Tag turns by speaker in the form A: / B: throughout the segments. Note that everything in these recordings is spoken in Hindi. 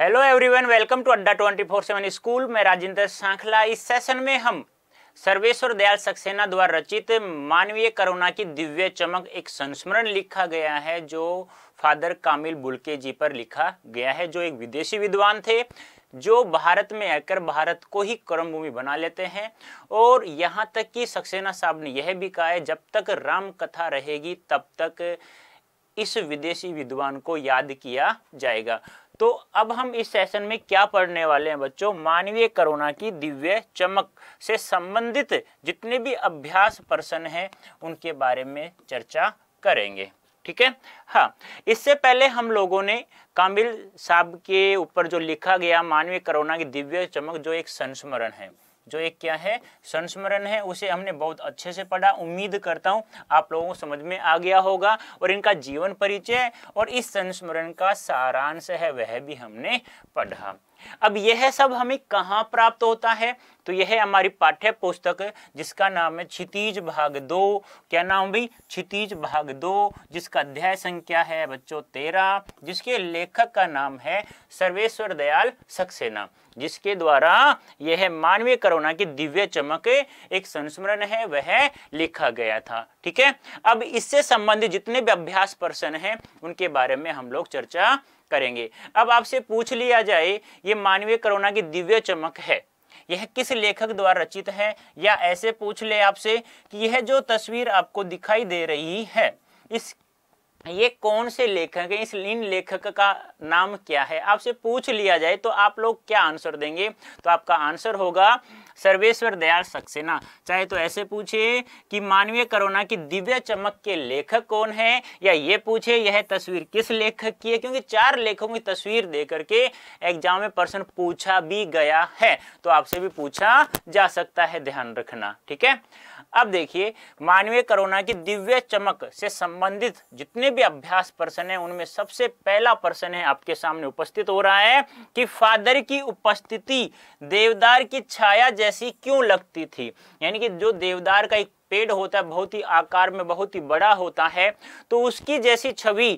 A: hello everyone welcome to Adda twenty four seven school मैं राजेंद्र सांखला इस सेशन में हम सर्वेश्वर दयाल सक्सेना द्वारा रचित मानवीय करुणा की दिव्य चमक एक संस्मरण लिखा गया है जो फादर कामिल बुलके जी पर लिखा गया है जो एक विदेशी विद्वान थे जो भारत में आकर भारत को ही कर्मभूमि बना लेते हैं और यहाँ तक कि सक्सेना साहब ने यह भी कहा है जब तक राम कथा रहेगी तब तक इस विदेशी विद्वान को याद किया जाएगा तो अब हम इस सेशन में क्या पढ़ने वाले हैं बच्चों मानवीय करोना की दिव्य चमक से संबंधित जितने भी अभ्यास प्रश्न हैं उनके बारे में चर्चा करेंगे ठीक है हाँ इससे पहले हम लोगों ने कामिल साहब के ऊपर जो लिखा गया मानवीय करोना की दिव्य चमक जो एक संस्मरण है जो एक क्या है संस्मरण है उसे हमने बहुत अच्छे से पढ़ा उम्मीद करता हूँ आप लोगों को समझ में आ गया होगा और इनका जीवन परिचय और इस संस्मरण का सारांश है वह भी हमने पढ़ा अब यह सब हमें कहाँ प्राप्त होता है तो यह हमारी पाठ्य पुस्तक जिसका नाम है क्षितिज भाग दो क्या नाम भी क्षितिज भाग दो जिसका अध्याय संख्या है बच्चों तेरह जिसके लेखक का नाम है सर्वेश्वर दयाल सक्सेना जिसके द्वारा यह मानवीय करुणा की दिव्य चमक एक संस्मरण है वह लिखा गया था ठीक है अब इससे संबंधित जितने भी अभ्यास प्रश्न हैं उनके बारे में हम लोग चर्चा करेंगे अब आपसे पूछ लिया जाए ये मानवीय करुणा की दिव्य चमक है यह किस लेखक द्वारा रचित है या ऐसे पूछ ले आपसे कि यह जो तस्वीर आपको दिखाई दे रही है इस ये कौन से लेखक है इस इन लेखक का नाम क्या है आपसे पूछ लिया जाए तो आप लोग क्या आंसर देंगे तो आपका आंसर होगा सर्वेश्वर दयाल सक्सेना चाहे तो ऐसे पूछे कि मानवीय करोना की दिव्य चमक के लेखक कौन है या ये पूछे यह तस्वीर किस लेखक की है क्योंकि चार लेखकों की तस्वीर दे करके एग्जाम में पर्सन पूछा भी गया है तो आपसे भी पूछा जा सकता है ध्यान रखना ठीक है अब देखिए मानवीय कोरोना की दिव्य चमक से संबंधित जितने भी अभ्यास प्रश्न है उनमें सबसे पहला प्रश्न है आपके सामने उपस्थित हो रहा है कि फादर की उपस्थिति देवदार की छाया जैसी क्यों लगती थी यानी कि जो देवदार का एक पेड़ होता है बहुत ही आकार में बहुत ही बड़ा होता है तो उसकी जैसी छवि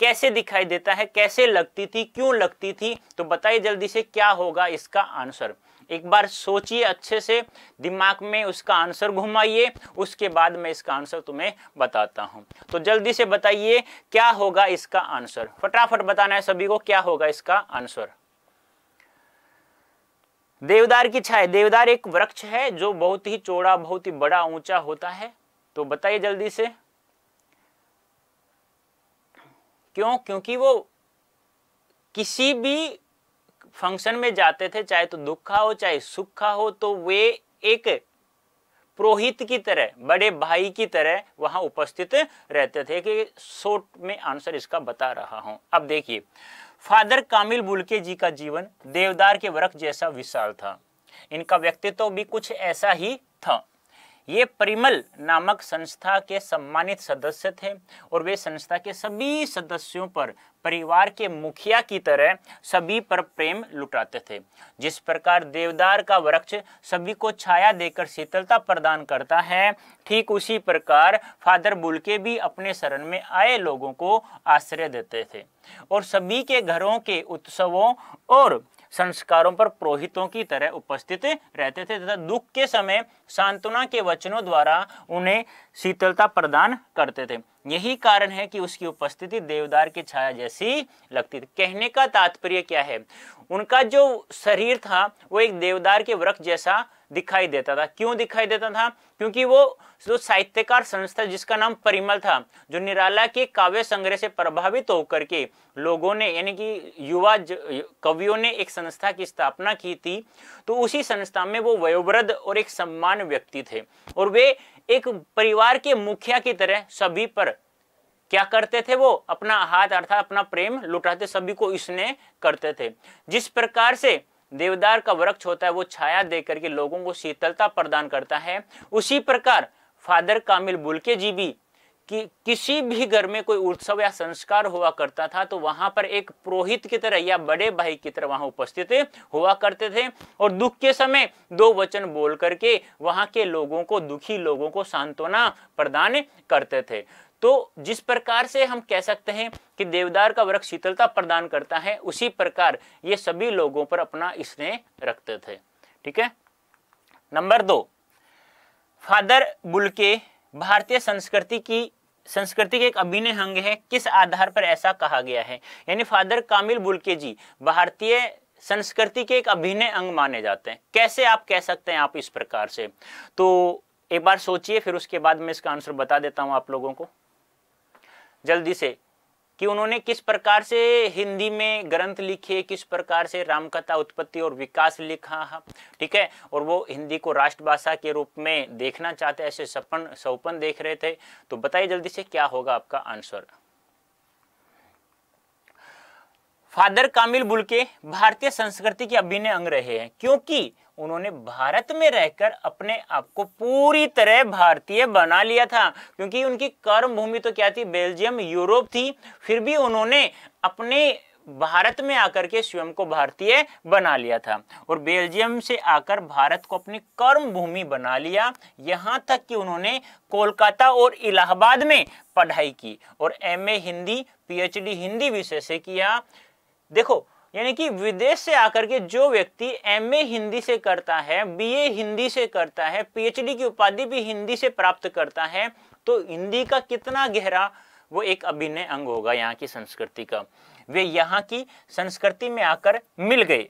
A: कैसे दिखाई देता है कैसे लगती थी क्यों लगती थी तो बताइए जल्दी से क्या होगा इसका आंसर एक बार सोचिए अच्छे से दिमाग में उसका आंसर घुमाइए उसके बाद मैं इसका आंसर तुम्हें बताता हूं तो जल्दी से बताइए क्या होगा इसका आंसर फटाफट बताना है सभी को क्या होगा इसका आंसर देवदार की छाया देवदार एक वृक्ष है जो बहुत ही चौड़ा बहुत ही बड़ा ऊंचा होता है तो बताइए जल्दी से क्यों क्योंकि वो किसी भी फंक्शन में जाते थे चाहे तो दुख का हो चाहे सुख का हो तो वे एक पुरोहित की तरह बड़े भाई की तरह वहां उपस्थित रहते थे कि शोर्ट में आंसर इसका बता रहा हूं अब देखिए फादर कामिल बुलके जी का जीवन देवदार के वृक्ष जैसा विशाल था इनका व्यक्तित्व भी कुछ ऐसा ही था ये परिमल नामक संस्था के सम्मानित सदस्य थे और वे संस्था के सभी सदस्यों पर परिवार के मुखिया की तरह सभी पर प्रेम लुटाते थे जिस प्रकार देवदार का वृक्ष सभी को छाया देकर शीतलता प्रदान करता है ठीक उसी प्रकार फादर बुलके भी अपने शरण में आए लोगों को आश्रय देते थे और सभी के घरों के उत्सवों और संस्कारों पर पुरोहितों की तरह उपस्थित रहते थे तथा दुख के समय सांत्वना के वचनों द्वारा उन्हें शीतलता प्रदान करते थे यही कारण है कि उसकी उपस्थिति देवदार की छाया जैसी लगती थी कहने का तात्पर्य क्या है उनका जो शरीर था वो एक देवदार के वृक्ष जैसा दिखाई देता था क्यों दिखाई देता था क्योंकि वो जो साहित्यकार संस्था जिसका नाम परिमल था जो निराला के काव्य संग्रह से प्रभावित होकर के लोगों ने यानी कि युवा कवियों ने एक संस्था की स्थापना की थी तो उसी संस्था में वो वयोवृद्ध और एक सम्मान व्यक्ति थे और वे एक परिवार के मुखिया की तरह सभी पर क्या करते थे वो अपना हाथ अर्थात अपना प्रेम लुटाते सभी को इसने करते थे जिस प्रकार से देवदार का वृक्ष होता है वो छाया दे करके लोगों को शीतलता प्रदान करता है उसी प्रकार फादर कामिल बुलके जी भी कि किसी भी घर में कोई उत्सव या संस्कार हुआ करता था तो वहां पर एक पुरोहित की तरह या बड़े भाई की तरह वहां उपस्थित हुआ करते थे और दुख के समय दो वचन बोल करके वहां के लोगों को दुखी लोगों को सांत्वना प्रदान करते थे तो जिस प्रकार से हम कह सकते हैं कि देवदार का वृक्ष शीतलता प्रदान करता है उसी प्रकार ये सभी लोगों पर अपना स्नेह रखते थे ठीक है नंबर दो फादर बुलके भारतीय संस्कृति की संस्कृति के एक अभिन्न अंग है किस आधार पर ऐसा कहा गया है यानी फादर कामिल बुलके जी भारतीय संस्कृति के एक अभिनय अंग माने जाते हैं कैसे आप कह सकते हैं आप इस प्रकार से तो एक बार सोचिए फिर उसके बाद मैं इसका आंसर बता देता हूं आप लोगों को जल्दी से कि उन्होंने किस प्रकार से हिंदी में ग्रंथ लिखे किस प्रकार से रामकथा उत्पत्ति और विकास लिखा हाँ, ठीक है और वो हिंदी को राष्ट्रभाषा के रूप में देखना चाहते ऐसे सपन सौपन देख रहे थे तो बताइए जल्दी से क्या होगा आपका आंसर फादर कामिल बुलके भारतीय संस्कृति के अभिनय अंग रहे हैं क्योंकि उन्होंने भारत में रहकर अपने आप को पूरी तरह भारतीय बना लिया था क्योंकि उनकी कर्म भूमि तो क्या थी बेल्जियम यूरोप थी फिर भी उन्होंने अपने भारत में आकर के स्वयं को भारतीय बना लिया था और बेल्जियम से आकर भारत को अपनी कर्म भूमि बना लिया यहां तक कि उन्होंने कोलकाता और इलाहाबाद में पढ़ाई की और एमए हिंदी पीएचडी हिंदी विषय से किया देखो यानी कि विदेश से आकर के जो व्यक्ति एमए हिंदी से करता है बीए हिंदी से करता है पीएचडी की उपाधि भी हिंदी से प्राप्त करता है तो हिंदी का कितना गहरा वो एक अभिनय अंग होगा यहाँ की संस्कृति का वे यहाँ की संस्कृति में आकर मिल गए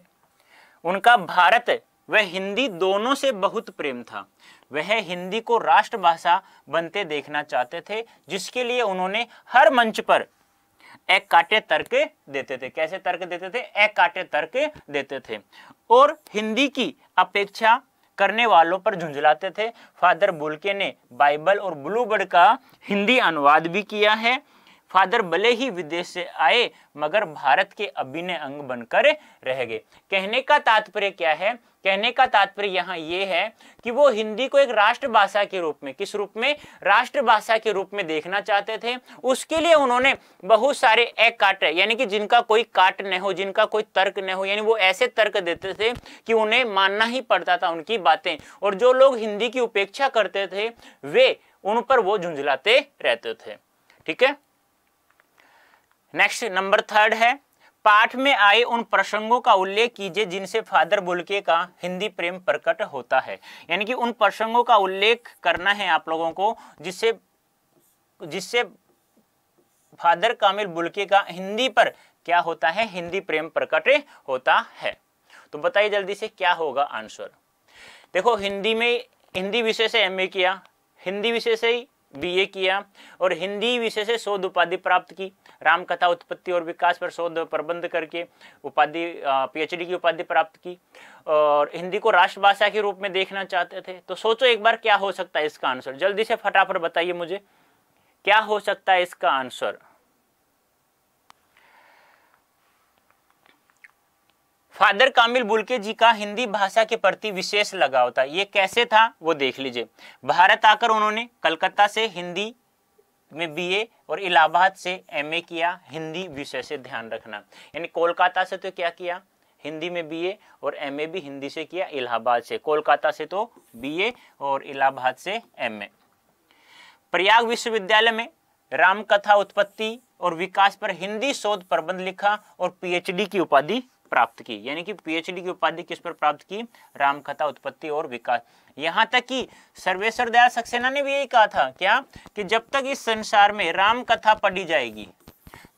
A: उनका भारत वह हिंदी दोनों से बहुत प्रेम था वह हिंदी को राष्ट्रभाषा बनते देखना चाहते थे जिसके लिए उन्होंने हर मंच पर एक काटे तर्क देते थे कैसे तर्क देते थे एक काटे तर्क देते थे और हिंदी की अपेक्षा करने वालों पर झुंझलाते थे फादर बुलके ने बाइबल और ब्लूबर्ड का हिंदी अनुवाद भी किया है फादर भले ही विदेश से आए मगर भारत के अभिनय अंग बनकर रह गए कहने का तात्पर्य क्या है कहने का तात्पर्य यहाँ ये है कि वो हिंदी को एक राष्ट्रभाषा के रूप में किस रूप में राष्ट्रभाषा के रूप में देखना चाहते थे उसके लिए उन्होंने बहुत सारे एक काट यानी कि जिनका कोई काट न हो जिनका कोई तर्क न हो यानी वो ऐसे तर्क देते थे कि उन्हें मानना ही पड़ता था उनकी बातें और जो लोग हिंदी की उपेक्षा करते थे वे उन पर वो झुंझलाते रहते थे ठीक है नेक्स्ट नंबर थर्ड है पाठ में आए उन प्रसंगों का उल्लेख कीजिए जिनसे फादर बुलके का हिंदी प्रेम प्रकट होता है यानी कि उन प्रसंगों का उल्लेख करना है आप लोगों को जिससे जिससे फादर कामिल बुलके का हिंदी पर क्या होता है हिंदी प्रेम प्रकट होता है तो बताइए जल्दी से क्या होगा आंसर देखो हिंदी में हिंदी विषय से एम किया हिंदी विषय से ही बीए किया और हिंदी विषय से शोध उपाधि प्राप्त की रामकथा उत्पत्ति और विकास पर शोध प्रबंध करके उपाधि पीएचडी की उपाधि प्राप्त की और हिंदी को राष्ट्रभाषा के रूप में देखना चाहते थे तो सोचो एक बार क्या हो सकता है इसका आंसर जल्दी से फटाफट बताइए मुझे क्या हो सकता है इसका आंसर फादर कामिल बुलके जी का हिंदी भाषा के प्रति विशेष लगाव था ये कैसे था वो देख लीजिए भारत आकर उन्होंने कलकत्ता से हिंदी में बीए और इलाहाबाद से एमए किया हिंदी विषय से ध्यान रखना यानी कोलकाता से तो क्या किया हिंदी में बीए और एमए भी हिंदी से किया इलाहाबाद से कोलकाता से तो बीए और इलाहाबाद से एमए प्रयाग विश्वविद्यालय में रामकथा उत्पत्ति और विकास पर हिंदी शोध प्रबंध लिखा और पीएचडी की उपाधि प्राप्त की यानी कि पीएचडी की उपाधि किस पर प्राप्त की रामकथा उत्पत्ति और विकास यहां तक कि सर्वेश्वर दयाल सक्सेना ने भी यही कहा था क्या कि जब तक इस संसार में राम कथा पढ़ी जाएगी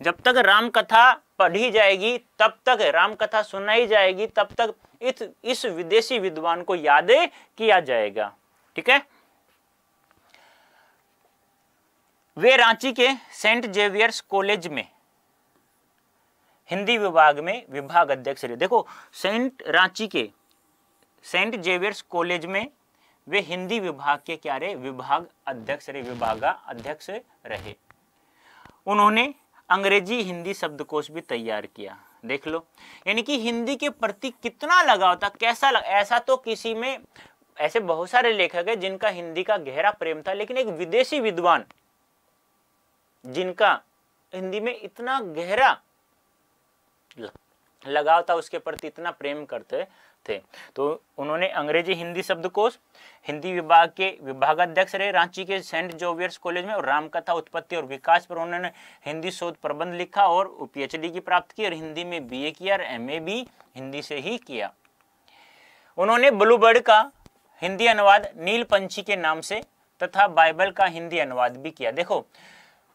A: जब तक राम कथा पढ़ी जाएगी तब तक राम कथा सुनाई जाएगी तब तक इस इस विदेशी विद्वान को याद किया जाएगा ठीक है वे रांची के सेंट जेवियर्स कॉलेज में हिंदी विभाग में विभाग अध्यक्ष रहे देखो सेंट रांची के सेंट जेवियर्स कॉलेज में वे हिंदी विभाग के क्या रहे विभाग अध्यक्ष रहे विभागा अध्यक्ष रहे उन्होंने अंग्रेजी हिंदी शब्दकोश भी तैयार किया देख लो यानी कि हिंदी के प्रति कितना लगाव था कैसा लग, ऐसा तो किसी में ऐसे बहुत सारे लेखक है जिनका हिंदी का गहरा प्रेम था लेकिन एक विदेशी विद्वान जिनका हिंदी में इतना गहरा लगाव था उसके प्रति इतना प्रेम करते थे तो उन्होंने अंग्रेजी हिंदी शब्दकोश हिंदी विभाग के विभागाध्यक्ष रहे रांची के सेंट जोवियर्स कॉलेज में और रामकथा उत्पत्ति और विकास पर उन्होंने हिंदी शोध प्रबंध लिखा और पीएचडी की प्राप्त की और हिंदी में बीए किया और एमए भी हिंदी से ही किया उन्होंने ब्लूबर्ड का हिंदी अनुवाद नील पंछी के नाम से तथा बाइबल का हिंदी अनुवाद भी किया देखो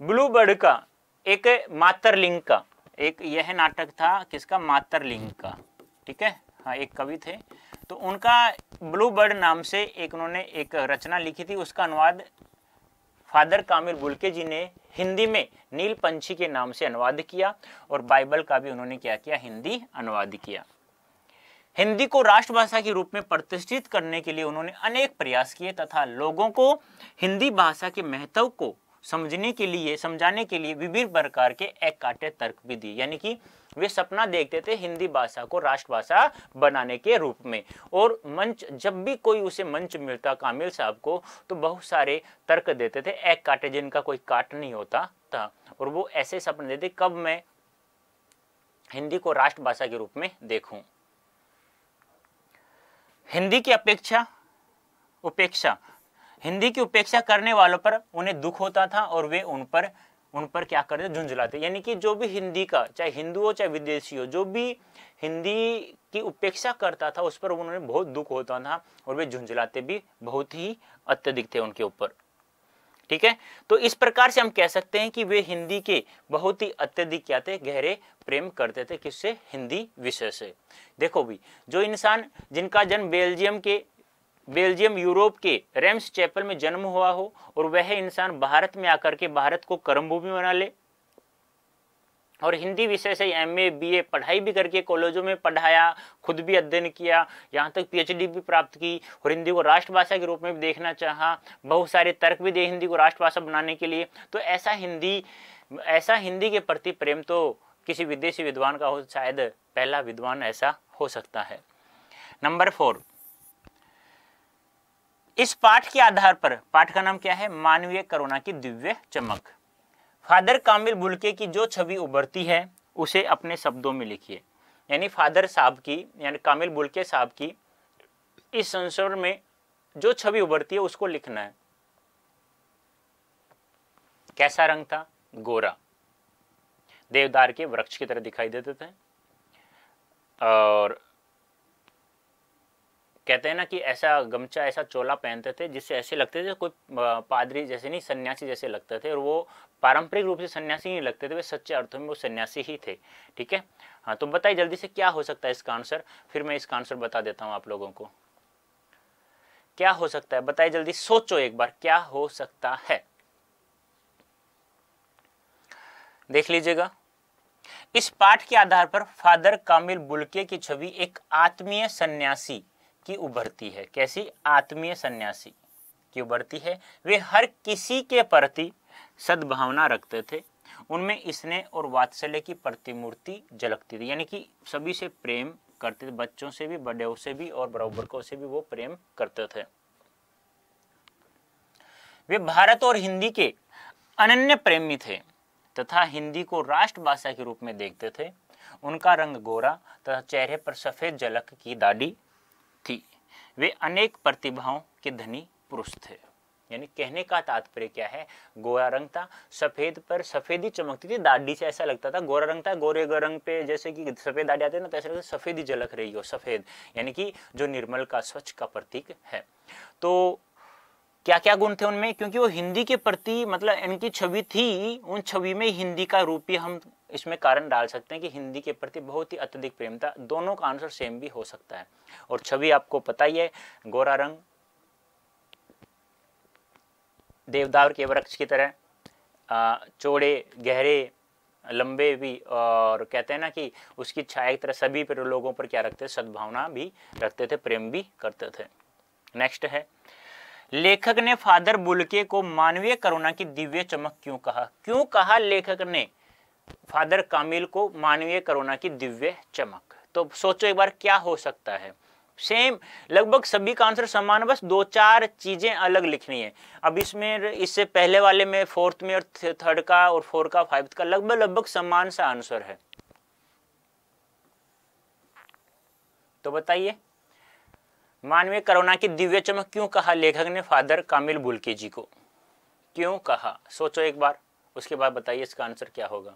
A: ब्लूबर्ड का एक मातरलिंग का एक यह नाटक था किसका मातरलिंग का ठीक है हाँ एक कवि थे तो उनका ब्लू बर्ड नाम से एक उन्होंने एक रचना लिखी थी उसका अनुवाद फादर कामिर बुलके जी ने हिंदी में नील पंछी के नाम से अनुवाद किया और बाइबल का भी उन्होंने क्या किया हिंदी अनुवाद किया हिंदी को राष्ट्रभाषा के रूप में प्रतिष्ठित करने के लिए उन्होंने अनेक प्रयास किए तथा लोगों को हिंदी भाषा के महत्व को समझने के लिए समझाने के लिए विभिन्न प्रकार के एक काटे तर्क भी दिए यानी कि वे सपना देखते थे हिंदी भाषा को राष्ट्रभाषा बनाने के रूप में और मंच जब भी कोई उसे मंच मिलता कामिल साहब को तो बहुत सारे तर्क देते थे एक काटे जिनका कोई काट नहीं होता था और वो ऐसे सपने देते कब मैं हिंदी को राष्ट्रभाषा के रूप में देखूं हिंदी की अपेक्षा उपेक्षा हिंदी की उपेक्षा करने वालों पर उन्हें दुख होता था और वे उन पर उन पर क्या करते झुंझलाते यानी कि जो भी हिंदी का चाहे हिंदू हो चाहे विदेशी हो जो भी हिंदी की उपेक्षा करता था उस पर उन्होंने बहुत दुख होता था और वे झुंझलाते भी बहुत ही अत्यधिक थे उनके ऊपर ठीक है तो इस प्रकार से हम कह सकते हैं कि वे हिंदी के बहुत ही अत्यधिक क्या थे गहरे प्रेम करते थे किससे हिंदी विषय से देखो भी जो इंसान जिनका जन्म बेल्जियम के बेल्जियम यूरोप के रेम्स चैपल में जन्म हुआ हो और वह इंसान भारत में आकर के भारत को कर्मभूमि बना ले और हिंदी विषय से एम ए बी ए पढ़ाई भी करके कॉलेजों में पढ़ाया खुद भी अध्ययन किया यहाँ तक पीएचडी भी प्राप्त की और हिंदी को राष्ट्रभाषा के रूप में भी देखना चाहा बहुत सारे तर्क भी दिए हिंदी को राष्ट्रभाषा बनाने के लिए तो ऐसा हिंदी ऐसा हिंदी के प्रति प्रेम तो किसी विदेशी विद्वान का हो शायद पहला विद्वान ऐसा हो सकता है नंबर फोर इस पाठ के आधार पर पाठ का नाम क्या है मानवीय करुणा की दिव्य चमक फादर कामिल बुलके की जो छवि उभरती है उसे अपने शब्दों में लिखिए यानी फादर साहब की यानी कामिल बुलके साहब की इस संसार में जो छवि उभरती है उसको लिखना है कैसा रंग था गोरा देवदार के वृक्ष की तरह दिखाई देते थे और कहते हैं ना कि ऐसा गमछा ऐसा चोला पहनते थे जिससे ऐसे लगते थे कोई पादरी जैसे नहीं सन्यासी जैसे लगते थे और वो पारंपरिक रूप से सन्यासी नहीं लगते थे वे सच्चे अर्थों में वो सन्यासी ही थे ठीक है हाँ तो बताइए जल्दी से क्या हो सकता है इसका आंसर फिर मैं इसका आंसर बता देता हूँ आप लोगों को क्या हो सकता है बताइए जल्दी सोचो एक बार क्या हो सकता है देख लीजिएगा इस पाठ के आधार पर फादर कामिल बुलके की छवि एक आत्मीय सन्यासी की उभरती है कैसी आत्मीय सन्यासी की उभरती है वे हर किसी के प्रति सद्भावना रखते थे उनमें इसने और वात्सल्य की प्रतिमूर्ति झलकती थी यानी कि सभी से प्रेम करते थे बच्चों से भी बड़े से भी और बराबरकों से भी वो प्रेम करते थे वे भारत और हिंदी के अनन्य प्रेमी थे तथा हिंदी को राष्ट्रभाषा के रूप में देखते थे उनका रंग गोरा तथा चेहरे पर सफेद जलक की दाढ़ी थी वे अनेक प्रतिभाओं के धनी पुरुष थे यानी कहने का तात्पर्य क्या है गोरा रंग था सफेद पर सफेदी चमकती थी दाढ़ी से ऐसा लगता था गोरा रंग था गोरे रंग पे जैसे कि सफेद दाढ़ी आते ना तो ऐसा लगता सफेदी झलक रही हो सफेद यानी कि जो निर्मल का स्वच्छ का प्रतीक है तो क्या क्या गुण थे उनमें क्योंकि वो हिंदी के प्रति मतलब इनकी छवि थी उन छवि में हिंदी का रूप ही हम इसमें कारण डाल सकते हैं कि हिंदी के प्रति बहुत ही अत्यधिक प्रेम था दोनों का आंसर सेम भी हो सकता है और छवि आपको पता ही है गोरा रंग देवदार के वृक्ष की तरह चौड़े गहरे लंबे भी और कहते हैं ना कि उसकी छाया की तरह सभी पर लोगों पर क्या रखते थे सद्भावना भी रखते थे प्रेम भी करते थे नेक्स्ट है लेखक ने फादर बुलके को मानवीय करुणा की दिव्य चमक क्यों कहा क्यों कहा लेखक ने फादर कामिल को मानवीय करोना की दिव्य चमक तो सोचो एक बार क्या हो सकता है सेम लगभग सभी का आंसर समान बस दो चार चीज़ें अलग लिखनी है अब इसमें इससे पहले वाले में फोर्थ में और थर्ड का और फोर का फाइव का लगभग लगभग समान सा आंसर है तो बताइए मानवीय करोना की दिव्य चमक क्यों कहा लेखक ने फादर कामिल बुलके जी को क्यों कहा सोचो एक बार उसके बाद बताइए इसका आंसर क्या होगा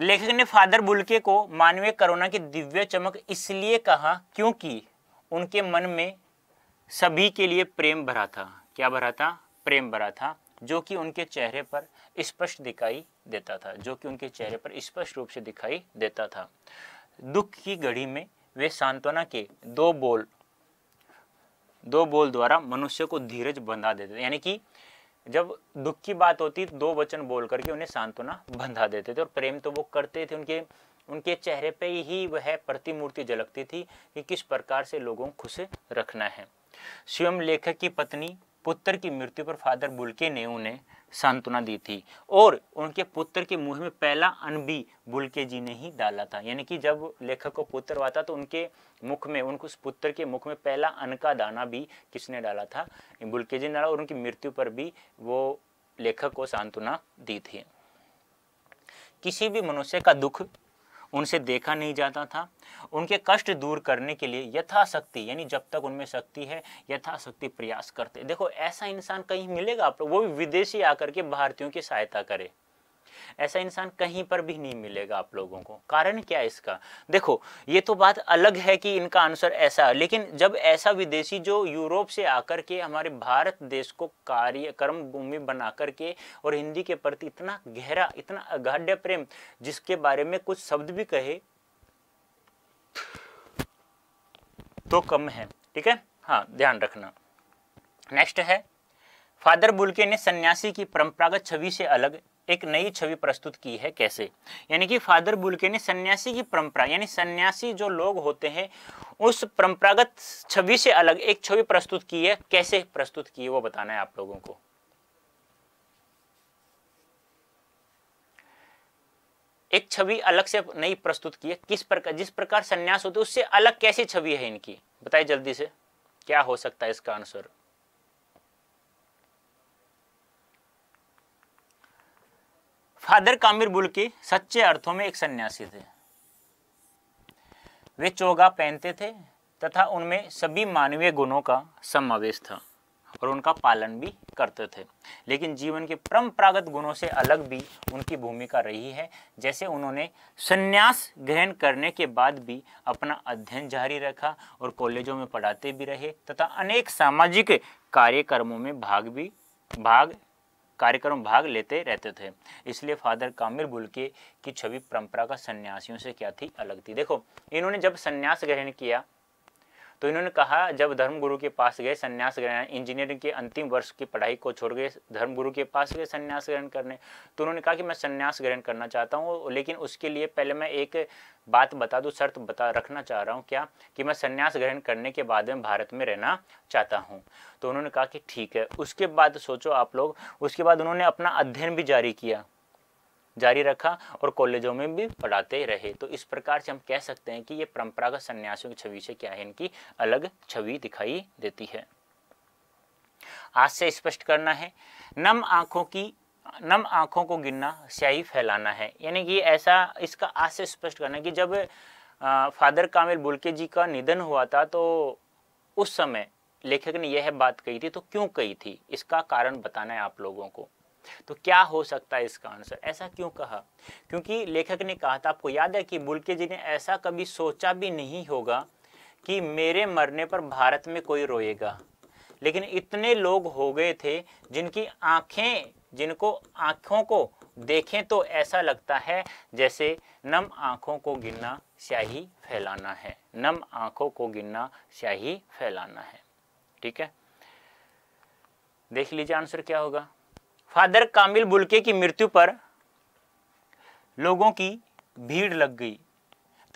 A: लेखक ने फादर बुलके को मानवीय करुणा की दिव्य चमक इसलिए कहा क्योंकि उनके मन में सभी के लिए प्रेम भरा था क्या भरा था प्रेम भरा था जो कि उनके चेहरे पर स्पष्ट दिखाई देता था जो कि उनके चेहरे पर स्पष्ट रूप से दिखाई देता था दुख की घड़ी में वे सांत्वना के दो बोल दो बोल द्वारा मनुष्य को धीरज बंधा देते थे यानी कि जब दुख की बात होती दो वचन बोल करके उन्हें सांत्वना बंधा देते थे और प्रेम तो वो करते थे उनके उनके चेहरे पे ही वह प्रतिमूर्ति झलकती थी कि किस प्रकार से लोगों को खुश रखना है स्वयं लेखक की पत्नी पुत्र की मृत्यु पर फादर बुलके ने उन्हें सांत्वना दी थी और उनके पुत्र के मुंह में पहला अन्न भी बुलके जी ने ही डाला था यानी कि जब लेखक को पुत्र हुआ था तो उनके मुख में उनको उस पुत्र के मुख में पहला अन्न का दाना भी किसने डाला था बुलके जी ने डाला और उनकी मृत्यु पर भी वो लेखक को सांत्वना दी थी किसी भी मनुष्य का दुख उनसे देखा नहीं जाता था उनके कष्ट दूर करने के लिए यथाशक्ति यानी जब तक उनमें शक्ति है यथाशक्ति प्रयास करते देखो ऐसा इंसान कहीं मिलेगा आप लोग वो भी विदेशी आकर के भारतीयों की सहायता करे ऐसा इंसान कहीं पर भी नहीं मिलेगा आप लोगों को कारण क्या है इसका देखो ये तो बात अलग है कि इनका आंसर ऐसा लेकिन जब ऐसा विदेशी जो यूरोप से आकर के हमारे भारत देश को कार्य कर्म भूमि बना करके और हिंदी के प्रति इतना गहरा इतना अगाढ़ प्रेम जिसके बारे में कुछ शब्द भी कहे तो कम है ठीक है हाँ ध्यान रखना नेक्स्ट है फादर बुलके ने सन्यासी की परंपरागत छवि से अलग एक नई छवि प्रस्तुत की है कैसे यानी कि फादर बुलके ने सन्यासी की परंपरा यानी सन्यासी जो लोग होते हैं उस परंपरागत छवि से अलग एक छवि प्रस्तुत की है कैसे प्रस्तुत की है वो बताना है आप लोगों को एक छवि अलग से नई प्रस्तुत की है किस प्रकार जिस प्रकार सन्यास होते उससे अलग कैसी छवि है इनकी बताइए जल्दी से क्या हो सकता है इसका आंसर फादर कामिर के सच्चे अर्थों में एक सन्यासी थे वे चोगा पहनते थे तथा उनमें सभी मानवीय गुणों का समावेश था और उनका पालन भी करते थे लेकिन जीवन के परंपरागत गुणों से अलग भी उनकी भूमिका रही है जैसे उन्होंने संन्यास ग्रहण करने के बाद भी अपना अध्ययन जारी रखा और कॉलेजों में पढ़ाते भी रहे तथा अनेक सामाजिक कार्यक्रमों में भाग भी भाग कार्यक्रम भाग लेते रहते थे इसलिए फादर कामिर बुलके की छवि परंपरा का सन्यासियों से क्या थी अलग थी देखो इन्होंने जब सन्यास ग्रहण किया तो इन्होंने कहा जब धर्मगुरु के पास गए सन्यास ग्रहण इंजीनियरिंग के अंतिम वर्ष की पढ़ाई को छोड़ गए धर्मगुरु के पास गए सन्यास ग्रहण करने तो उन्होंने कहा कि मैं संन्यास ग्रहण करना चाहता हूँ लेकिन उसके लिए पहले मैं एक बात बता दूँ शर्त बता रखना चाह रहा हूँ क्या कि मैं संन्यास ग्रहण करने के बाद में भारत में रहना चाहता हूँ तो उन्होंने कहा कि ठीक है उसके बाद सोचो आप लोग उसके बाद उन्होंने अपना अध्ययन भी जारी किया जारी रखा और कॉलेजों में भी पढ़ाते रहे तो इस प्रकार से हम कह सकते हैं कि ये परंपरागत सन्यासियों की छवि से क्या है इनकी अलग छवि दिखाई देती है आज से स्पष्ट करना है नम आंखों की नम आंखों को गिनना स्याही फैलाना है यानी कि ऐसा इसका आज से स्पष्ट करना है कि जब फादर कामिल बुलके जी का निधन हुआ था तो उस समय लेखक ने यह बात कही थी तो क्यों कही थी इसका कारण बताना है आप लोगों को तो क्या हो सकता है इसका आंसर ऐसा क्यों कहा क्योंकि लेखक ने कहा था आपको याद है कि मुल्के जी ने ऐसा कभी सोचा भी नहीं होगा कि मेरे मरने पर भारत में कोई रोएगा लेकिन इतने लोग हो गए थे जिनकी आंखें जिनको आंखों को देखें तो ऐसा लगता है जैसे नम आंखों को गिनना स्याही फैलाना है नम आंखों को गिनना स्याही फैलाना है ठीक है देख लीजिए आंसर क्या होगा फादर कामिल बुलके की मृत्यु पर लोगों की भीड़ लग गई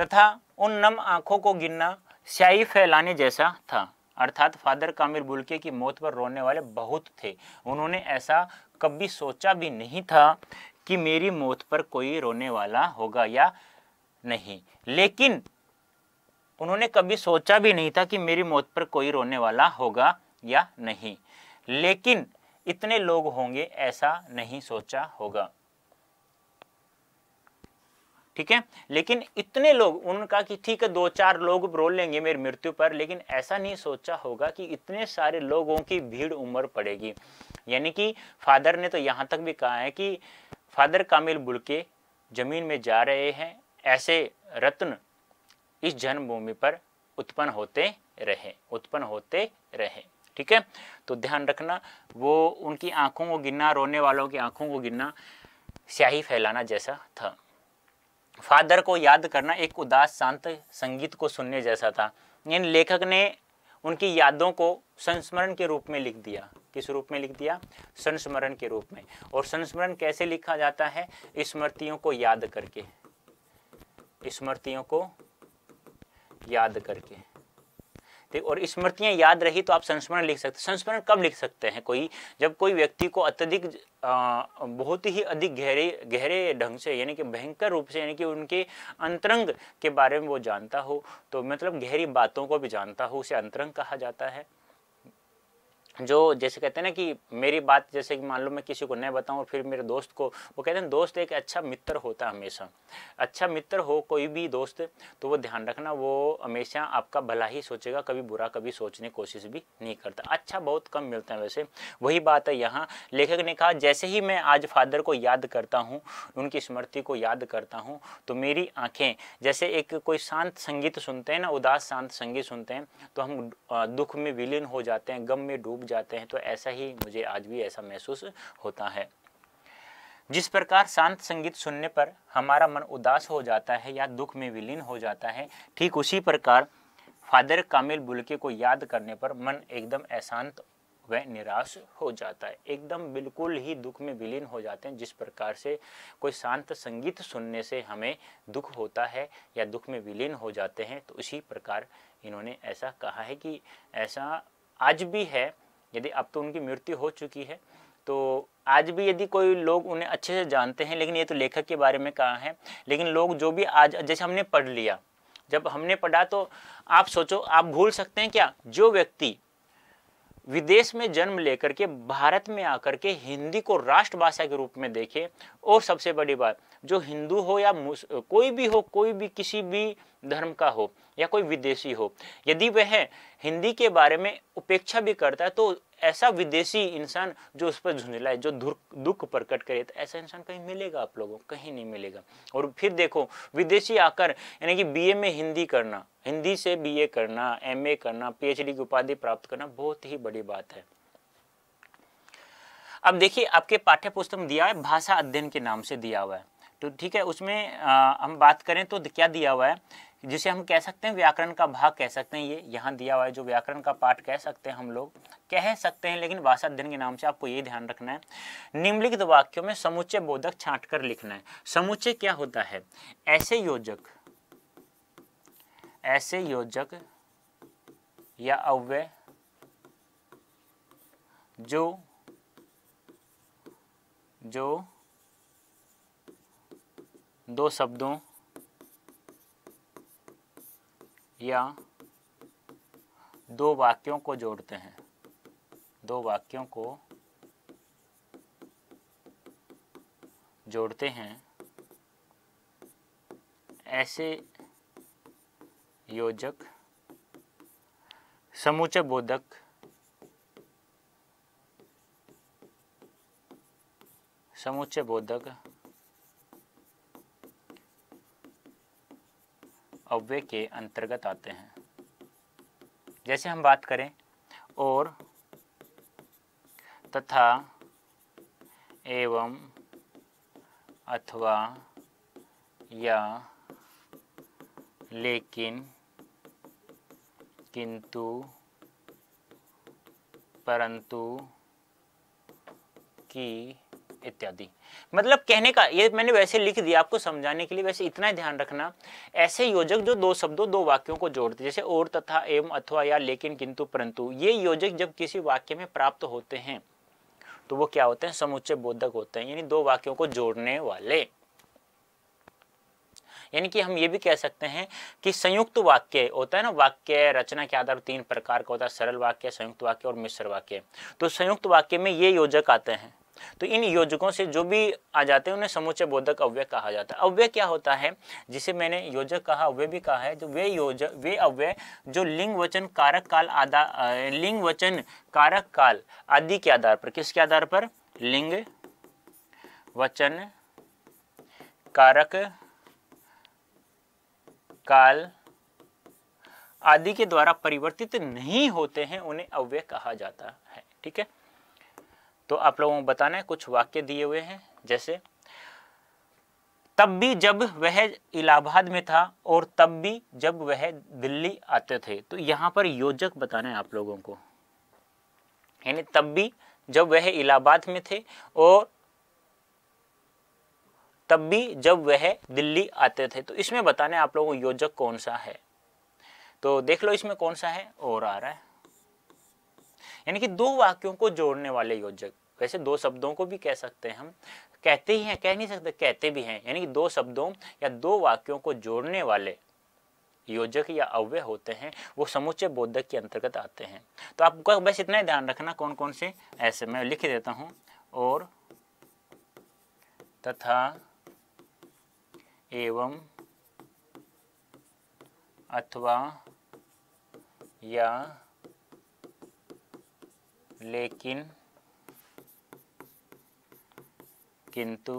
A: तथा उन नम आंखों को गिनना स्याही फैलाने जैसा था अर्थात फादर कामिल बुलके की मौत पर रोने वाले बहुत थे उन्होंने ऐसा कभी सोचा भी नहीं था कि मेरी मौत पर कोई रोने वाला होगा या नहीं लेकिन उन्होंने कभी सोचा भी नहीं था कि मेरी मौत पर कोई रोने वाला होगा या नहीं लेकिन इतने लोग होंगे ऐसा नहीं सोचा होगा ठीक है लेकिन इतने लोग उनका कि ठीक है दो चार लोग रोल लेंगे मेरी मृत्यु पर लेकिन ऐसा नहीं सोचा होगा कि इतने सारे लोगों की भीड़ उम्र पड़ेगी यानी कि फादर ने तो यहां तक भी कहा है कि फादर कामिल बुलके जमीन में जा रहे हैं ऐसे रत्न इस जन्मभूमि पर उत्पन्न होते रहे उत्पन्न होते रहे ठीक है तो ध्यान रखना वो उनकी आंखों को गिनना रोने वालों की आंखों को गिनना स्याही फैलाना जैसा था फादर को याद करना एक उदास शांत संगीत को सुनने जैसा था इन लेखक ने उनकी यादों को संस्मरण के रूप में लिख दिया किस रूप में लिख दिया संस्मरण के रूप में और संस्मरण कैसे लिखा जाता है स्मृतियों को याद करके स्मृतियों को याद करके ठीक और स्मृतियाँ याद रही तो आप संस्मरण लिख सकते संस्मरण कब लिख सकते हैं कोई जब कोई व्यक्ति को अत्यधिक बहुत ही अधिक गहरे गहरे ढंग से यानी कि भयंकर रूप से यानी कि उनके अंतरंग के बारे में वो जानता हो तो मतलब गहरी बातों को भी जानता हो उसे अंतरंग कहा जाता है जो जैसे कहते हैं ना कि मेरी बात जैसे कि मान लो मैं किसी को नहीं बताऊँ फिर मेरे दोस्त को वो कहते हैं दोस्त एक अच्छा मित्र होता है हमेशा अच्छा मित्र हो कोई भी दोस्त तो वो ध्यान रखना वो हमेशा आपका भला ही सोचेगा कभी बुरा कभी सोचने की कोशिश भी नहीं करता अच्छा बहुत कम मिलता है वैसे वही बात है यहाँ लेखक ने कहा जैसे ही मैं आज फादर को याद करता हूँ उनकी स्मृति को याद करता हूँ तो मेरी आँखें जैसे एक कोई शांत संगीत सुनते हैं ना उदास शांत संगीत सुनते हैं तो हम दुख में विलीन हो जाते हैं गम में डूब जाते हैं तो ऐसा ही मुझे आज भी ऐसा महसूस होता है जिस प्रकार शांत संगीत सुनने पर हमारा मन उदास हो जाता है या दुख में विलीन हो जाता है ठीक उसी प्रकार फादर कामिल बुलके को याद करने पर मन एकदम अशांत व निराश हो जाता है एकदम बिल्कुल ही दुख में विलीन हो जाते हैं जिस प्रकार से कोई शांत संगीत सुनने से हमें दुख होता है या दुख में विलीन हो जाते हैं तो उसी प्रकार इन्होंने ऐसा कहा है कि ऐसा आज भी है यदि अब तो उनकी मृत्यु हो चुकी है तो आज भी यदि कोई लोग उन्हें अच्छे से जानते हैं लेकिन ये तो लेखक के बारे में कहा है लेकिन लोग जो भी आज जैसे हमने पढ़ लिया जब हमने पढ़ा तो आप सोचो आप भूल सकते हैं क्या जो व्यक्ति विदेश में जन्म लेकर के भारत में आकर के हिंदी को राष्ट्रभाषा के रूप में देखे और सबसे बड़ी बात जो हिंदू हो या कोई भी हो कोई भी किसी भी धर्म का हो या कोई विदेशी हो यदि वह हिंदी के बारे में उपेक्षा भी करता है तो ऐसा विदेशी इंसान जो उस पर झुंझलाए जो दुख प्रकट करे तो ऐसा इंसान कहीं मिलेगा आप लोगों कहीं नहीं मिलेगा और फिर देखो विदेशी आकर यानी कि बीए में हिंदी करना हिंदी से बीए करना एमए करना पीएचडी की उपाधि प्राप्त करना बहुत ही बड़ी बात है अब देखिए आपके पाठ्य पुस्तक दिया है भाषा अध्ययन के नाम से दिया हुआ है तो ठीक है उसमें आ, हम बात करें तो क्या दिया हुआ है जिसे हम कह सकते हैं व्याकरण का भाग कह सकते हैं ये यहाँ दिया हुआ है जो व्याकरण का पाठ कह सकते हैं हम लोग कह सकते हैं लेकिन भाषा अध्ययन के नाम से आपको ये ध्यान रखना है निम्नलिखित वाक्यों में समुच्चय बोधक छांट कर लिखना है समुच्चय क्या होता है ऐसे योजक ऐसे योजक या अव्य जो जो दो शब्दों या दो वाक्यों को जोड़ते हैं दो वाक्यों को जोड़ते हैं ऐसे योजक समूचे बोधक समूचे बोधक अव्यय के अंतर्गत आते हैं जैसे हम बात करें और तथा एवं अथवा या लेकिन किंतु परंतु की इत्यादि मतलब कहने का ये मैंने वैसे लिख दिया आपको समझाने के लिए वैसे इतना ध्यान रखना ऐसे योजक जो दो शब्दों दो वाक्यों को जोड़ते जैसे और तथा एवं अथवा या लेकिन किंतु परंतु ये योजक जब किसी वाक्य में प्राप्त होते हैं तो वो क्या होते हैं समुच्चय बोधक होते हैं यानी दो वाक्यों को जोड़ने वाले यानी कि हम ये भी कह सकते हैं कि संयुक्त वाक्य होता है ना वाक्य रचना के आधार पर तीन प्रकार का होता है सरल वाक्य संयुक्त वाक्य और मिश्र वाक्य तो संयुक्त वाक्य में ये योजक आते हैं तो इन योजकों से जो भी आ जाते हैं उन्हें समुच्चय बोधक अव्यय कहा जाता है अव्यय क्या होता है जिसे मैंने योजक कहा अव्यय भी कहा है जो तो वे योजक वे अव्यय जो लिंग वचन कारक काल आधा लिंग वचन कारक काल आदि के आधार पर किसके आधार पर लिंग वचन कारक काल आदि के द्वारा परिवर्तित नहीं होते हैं उन्हें अव्यय कहा जाता है ठीक है तो आप लोगों को बताना है कुछ वाक्य दिए हुए हैं जैसे तब भी जब वह इलाहाबाद में था और तब भी जब वह दिल्ली आते थे तो यहाँ पर योजक बताना है आप लोगों को यानी तब भी जब वह इलाहाबाद में थे और तब भी जब वह दिल्ली आते थे तो इसमें बताना है आप लोगों को योजक कौन सा है तो देख लो इसमें कौन सा है और आ रहा है यानी कि दो वाक्यों को जोड़ने वाले योजक वैसे दो शब्दों को भी कह सकते हैं हम कहते ही हैं कह नहीं सकते कहते भी हैं यानी कि दो शब्दों या दो वाक्यों को जोड़ने वाले योजक या अव्यय होते हैं वो समुचे बोधक के अंतर्गत आते हैं तो आपको बस इतना ही ध्यान रखना कौन कौन से ऐसे मैं लिख देता हूँ और तथा एवं अथवा या लेकिन किंतु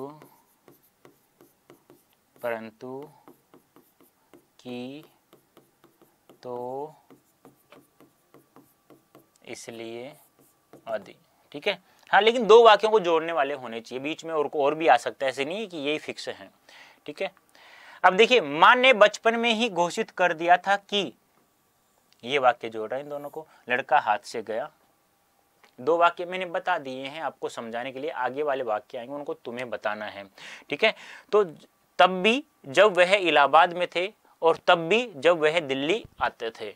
A: परंतु की तो इसलिए आदि ठीक है हाँ लेकिन दो वाक्यों को जोड़ने वाले होने चाहिए बीच में और को और भी आ सकता है ऐसे नहीं कि यही फिक्स है ठीक है अब देखिए माँ ने बचपन में ही घोषित कर दिया था कि ये वाक्य जोड़ रहा है इन दोनों को लड़का हाथ से गया दो वाक्य मैंने बता दिए हैं आपको समझाने के लिए आगे वाले वाक्य आएंगे उनको तुम्हें बताना है ठीक है तो तब भी जब वह इलाहाबाद में थे और तब भी जब वह दिल्ली आते थे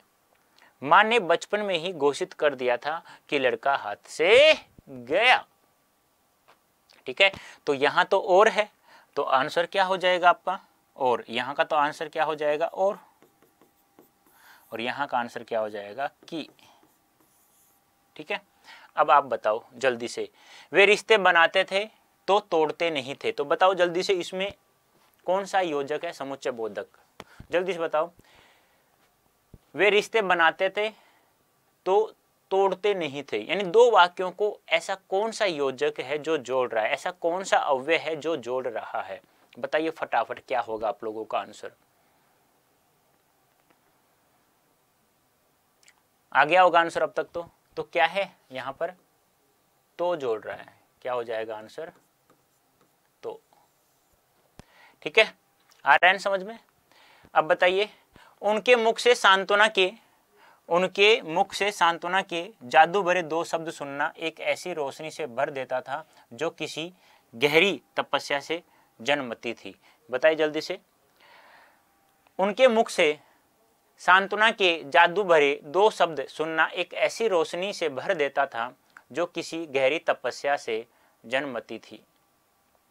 A: माँ ने बचपन में ही घोषित कर दिया था कि लड़का हाथ से गया ठीक है तो यहां तो और है तो आंसर क्या हो जाएगा आपका और यहां का तो आंसर क्या हो जाएगा और और यहां का आंसर क्या हो जाएगा कि ठीक है अब आप बताओ जल्दी से वे रिश्ते बनाते थे तो तोड़ते नहीं थे तो बताओ जल्दी से इसमें कौन सा योजक है समुच्चय बोधक जल्दी से बताओ वे रिश्ते बनाते थे तो तोड़ते नहीं थे यानी दो वाक्यों को ऐसा कौन सा योजक है जो जोड़ रहा है ऐसा कौन सा अव्यय है जो जोड़ रहा है बताइए फटाफट क्या होगा आप लोगों का आंसर आ गया होगा आंसर अब तक तो तो क्या है यहाँ पर तो जोड़ रहा है क्या हो जाएगा आंसर तो ठीक है आ रहा है समझ में अब बताइए उनके मुख से सांत्वना के उनके मुख से सांत्वना के जादू भरे दो शब्द सुनना एक ऐसी रोशनी से भर देता था जो किसी गहरी तपस्या से जन्मती थी बताइए जल्दी से उनके मुख से सांत्वना के जादू भरे दो शब्द सुनना एक ऐसी रोशनी से भर देता था जो किसी गहरी तपस्या से जन्मती थी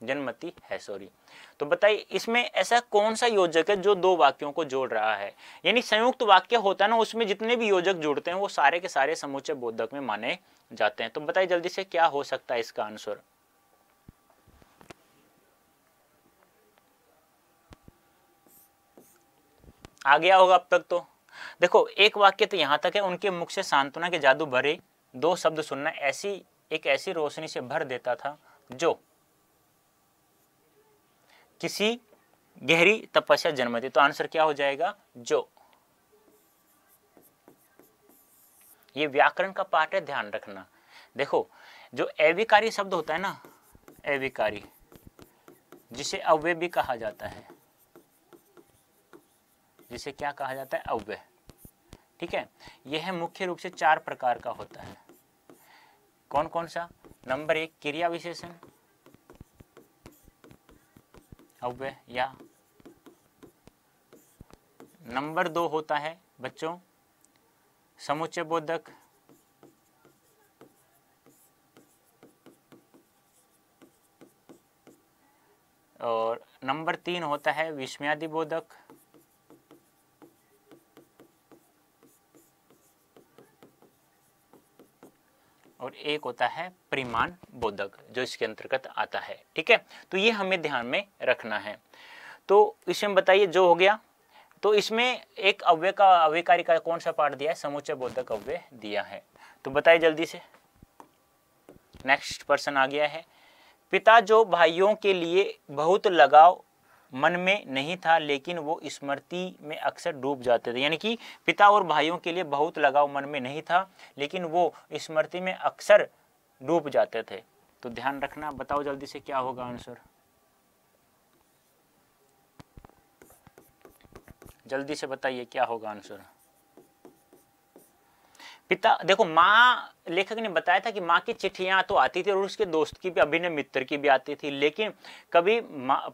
A: जन्मती है सॉरी तो बताइए इसमें ऐसा कौन सा योजक है जो दो वाक्यों को जोड़ रहा है यानी संयुक्त वाक्य होता है ना उसमें जितने भी योजक जुड़ते हैं वो सारे के सारे समूचे बोधक में माने जाते हैं तो बताइए जल्दी से क्या हो सकता है इसका आंसर आ गया होगा अब तक तो देखो एक वाक्य तो यहाँ तक है उनके मुख से सांत्वना के जादू भरे दो शब्द सुनना ऐसी एक ऐसी रोशनी से भर देता था जो किसी गहरी तपस्या जन्म दे तो आंसर क्या हो जाएगा जो ये व्याकरण का पाठ है ध्यान रखना देखो जो अविकारी शब्द होता है ना एविकारी जिसे अव्य भी कहा जाता है जिसे क्या कहा जाता है अव्यय ठीक है यह मुख्य रूप से चार प्रकार का होता है कौन कौन सा नंबर एक क्रिया विशेषण अव्यय या नंबर दो होता है बच्चों समुच्चय बोधक और नंबर तीन होता है विस्मयादि बोधक और एक होता है परिमाण बोधक जो इसके अंतर्गत आता है ठीक है तो ये हमें ध्यान में रखना है तो इसमें बताइए जो हो गया तो इसमें एक अव्य का अव्यकारी का कौन सा पार्ट दिया है समुच्चय बोधक अव्यय दिया है तो बताइए जल्दी से नेक्स्ट पर्सन आ गया है पिता जो भाइयों के लिए बहुत लगाव मन में नहीं था लेकिन वो स्मृति में अक्सर डूब जाते थे यानी कि पिता और भाइयों के लिए बहुत लगाव मन में नहीं था लेकिन वो स्मृति में अक्सर डूब जाते थे तो ध्यान रखना बताओ जल्दी से क्या होगा आंसर जल्दी से बताइए क्या होगा आंसर पिता देखो माँ लेखक ने बताया था कि माँ की चिट्ठियाँ तो आती थी और उसके दोस्त की भी अभिनय मित्र की भी आती थी लेकिन कभी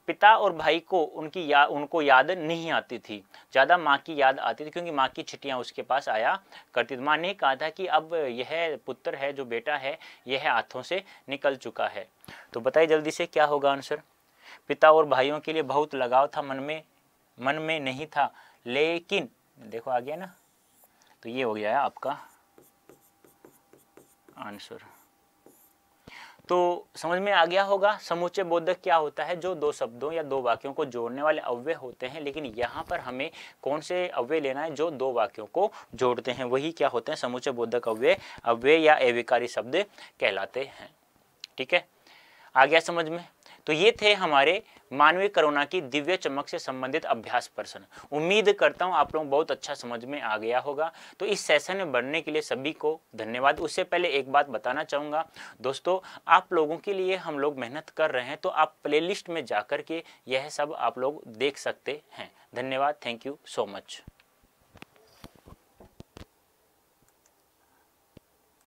A: पिता और भाई को उनकी या उनको याद नहीं आती थी ज़्यादा माँ की याद आती थी क्योंकि माँ की चिट्ठियाँ उसके पास आया करती थी माँ ने कहा था कि अब यह पुत्र है जो बेटा है यह हाथों से निकल चुका है तो बताइए जल्दी से क्या होगा आंसर पिता और भाइयों के लिए बहुत लगाव था मन में मन में नहीं था लेकिन देखो आ गया ना तो ये हो गया है आपका आंसर तो समझ में आ गया होगा समुच्चय बोधक क्या होता है जो दो शब्दों या दो वाक्यों को जोड़ने वाले अव्यय होते हैं लेकिन यहाँ पर हमें कौन से अव्यय लेना है जो दो वाक्यों को जोड़ते हैं वही क्या होते हैं समूचे बोधक अव्यय अव्यय या एविकारी शब्द कहलाते हैं ठीक है आ गया समझ में तो ये थे हमारे मानवीय करोना की दिव्य चमक से संबंधित अभ्यास प्रश्न उम्मीद करता हूँ आप लोग बहुत अच्छा समझ में आ गया होगा तो इस सेशन में बढ़ने के लिए सभी को धन्यवाद उससे पहले एक बात बताना चाहूँगा दोस्तों आप लोगों के लिए हम लोग मेहनत कर रहे हैं तो आप प्ले में जाकर के यह सब आप लोग देख सकते हैं धन्यवाद थैंक यू सो मच